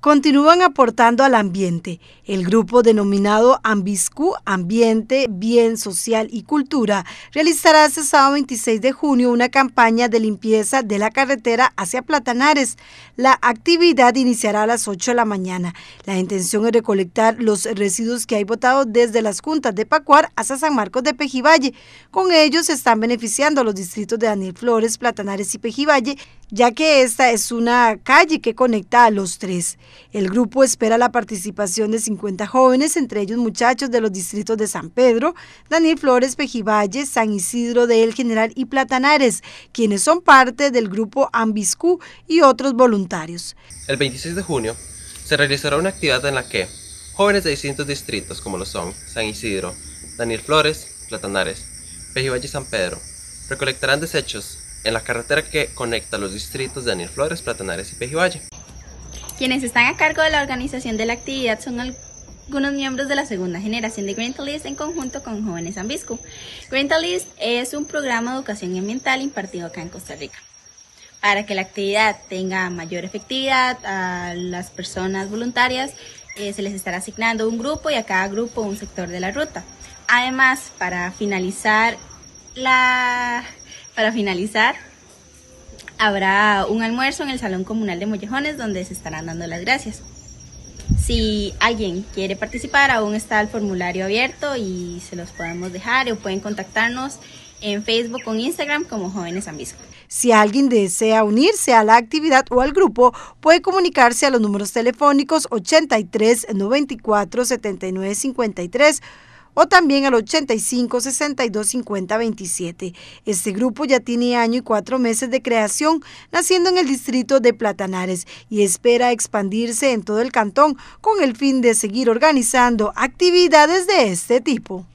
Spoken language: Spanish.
Continúan aportando al ambiente. El grupo denominado Ambiscu, Ambiente, Bien Social y Cultura, realizará este sábado 26 de junio una campaña de limpieza de la carretera hacia Platanares. La actividad iniciará a las 8 de la mañana. La intención es recolectar los residuos que hay botados desde las juntas de Pacuar hasta San Marcos de Pejivalle. Con ellos se están beneficiando los distritos de Daniel Flores, Platanares y Pejivalle, ya que esta es una calle que conecta a los tres. El grupo espera la participación de 50 jóvenes, entre ellos muchachos de los distritos de San Pedro, Daniel Flores, Pejivalle, San Isidro de El General y Platanares, quienes son parte del grupo Ambiscu y otros voluntarios. El 26 de junio se realizará una actividad en la que jóvenes de distintos distritos como lo son San Isidro, Daniel Flores, Platanares, Pejivalle y San Pedro recolectarán desechos en la carretera que conecta los distritos de Daniel Flores, Platanares y Pejivalle. Quienes están a cargo de la organización de la actividad son algunos miembros de la segunda generación de GrantList en conjunto con Jóvenes Ambisco. GrantList es un programa de educación ambiental impartido acá en Costa Rica. Para que la actividad tenga mayor efectividad a las personas voluntarias, eh, se les estará asignando un grupo y a cada grupo un sector de la ruta. Además, para finalizar la para finalizar habrá un almuerzo en el Salón Comunal de Mollejones donde se estarán dando las gracias. Si alguien quiere participar, aún está el formulario abierto y se los podemos dejar o pueden contactarnos en Facebook o Instagram como Jóvenes Ambisco. Si alguien desea unirse a la actividad o al grupo, puede comunicarse a los números telefónicos 83 94 79 53 o también al 85 62 Este grupo ya tiene año y cuatro meses de creación, naciendo en el distrito de Platanares y espera expandirse en todo el cantón con el fin de seguir organizando actividades de este tipo.